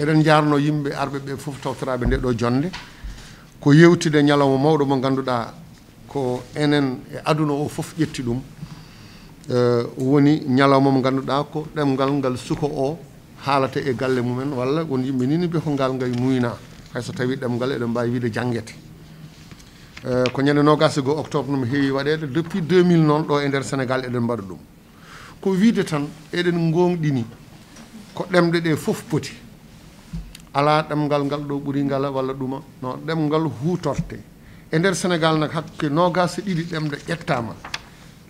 eɗen jarno yimɓe arɓe ɓe fof tawtoraɓe nde ɗo jonde ko yewtide ñalawma mawɗo mo ganduɗa ko enen e aduna o fof ƴetti ɗum e, woni ñalawma mo ganduɗa ko ɗemgal ngal suka o haalata e galle mumen walla won yimɓe nini mbi ko ngal ngay muyna hayso tawi ɗemgal eɗen mbawi wiide jangguete e, ko ñande nogasi e go octobre nomi heewi waɗede depuis 2000 noon ɗo e nder sénégal eɗen mbaɗa ɗum ko wiide tan eɗen gonɗini ko ɗemɗe ɗe fof poti ala ɗemgal ngal ɗo ɓuri ngala walla ɗuma non ɗemgal hutorte e nder sénégal nag hakke nogase ɗiɗi ɗemde ƴettama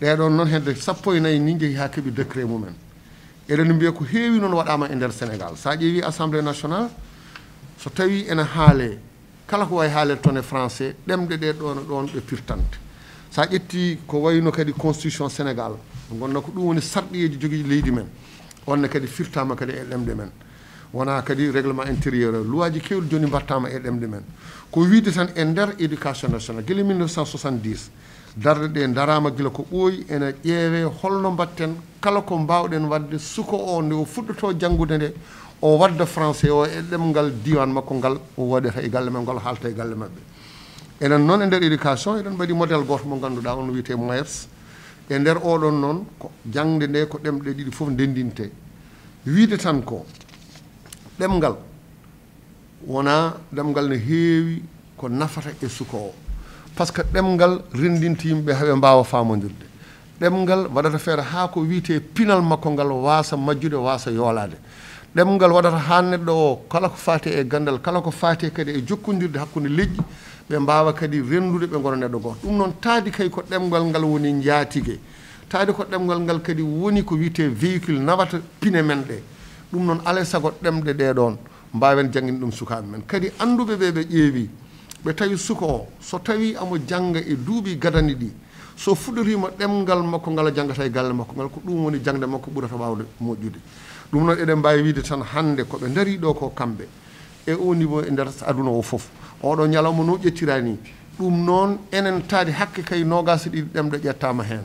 ɗeɗon noon hedde sappo e nayyi ni jeehi ha keeɓi décret mumen eɗen mbiya ko heewi noon waɗama e nder sénégal sa ƴeewi assemblée national so tawi ene haale kala ko wawi haalede toon e français ɗemɗe ɗe ɗone ɗon ɓe pirtante sa ƴetti ko wayno kadi constitution sénégal gonna ko ɗum woni sarɗiyeji jogui leydi men onne kadi firtama kadi e ɗemɗe men wona kadi règlement intérieur loi ji kewɗi joni mbattama e ɗemɗe men ko wiide tan e nder éducation nationale guila 1970 darde ɗe darama gila ko ɓooyi ene ƴeewe holno mbatten kala ko mbawɗen wadde suko o nde o fuɗɗoto jangude nde o wadda français o e ɗemgal diwan makko ngal o waɗata e galle men ngal halte e galle mabɓe enen noon e nder éducation eɗen mbaɗi modèle goto mo ganduɗa on wiyete moyers e nder oɗon noon ko jangde nde ko ɗemɗe ɗiɗi foof ndendinte wiide tan ko ɗemgal wona ɗemgal ne heewi ko nafata e suka o par ce que ɗemgal rendinti yimɓe haɓe mbawa famodirde ɗemgal waɗata feere ha ko wiite pinal makko ngal wasa majjude wasa yoolade ɗemgal waɗata ha neɗɗo o kala ko fati e gandal kala ko fati kadi e jokkodirde hakkude leƴƴi ɓe mbawa kadi rendude ɓe gona neɗɗo goto ɗum noon taadi kay ko ɗemgal ngal woni jaatigue taadi ko ɗemgal ngal kadi woni ko wiite véhicule nawata pine men ɗe ɗum noon alay sago ɗemde ɗeɗon mbawen jangin ɗum sukaɓe men kadi anduɓe ɓe ɓe ƴeewi ɓe tawi suka o so tawi amo jangga e duuɓi gadani ɗi so fuɗorima ɗemgal makko ngala jangata e galle makko ngal ko ɗum woni jangde makko ɓurata wawde moƴƴude ɗum noon eɗen mbawi wiide tan hande koɓe daari ɗo ko kamɓe e o niveau e nder aduna o foof oɗo ñalawma no ƴettirani ɗum noon enen taadi hakke kay nogasi e ɗiɗi ɗemɗe ƴettama hen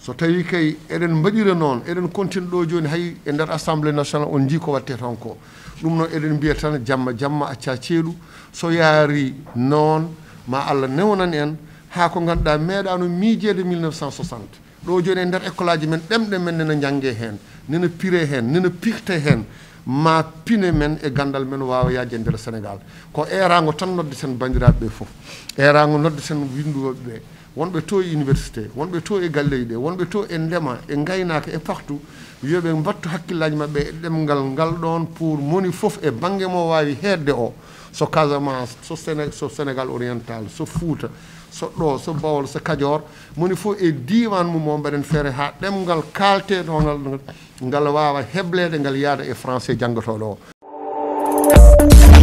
so tawi kay eɗen mbaɗira noon eɗen continu ɗo joni hay e nder assemblé national on jii ko watte toon ko ɗum noon eɗen mbiya tan jamma jamma acca ceeɗu so yaari noon ma allah newnan en ha ko ganduɗa meeɗano miijede 1960 ɗo joni e nder école ji men ɗemɗe men nena jangge hen nena pire hen nena pirte hen ma pine men e gandal men wawa yaaje e nder sénégal ko erago tan nodde sen bandiraɓeɓe foof erago nodde sen winduɓeɓe wonɓe to e université wonɓe to e galleyi ɗe wonɓe to e ndema e gaynaka e partout yoɓe mbattu hakkillaji maɓɓe e ɗemgal ngal ɗon pour moni foof e bangge mo wawi hedde o so casamance so Sénég so sénégal oriental so fouta so ɗo so bawol so kadior moni fof e diwan mum o mbaɗen feere ha ɗemgal kalte ɗongal ngal wawa heblede ngal yaada e français janggotoɗo o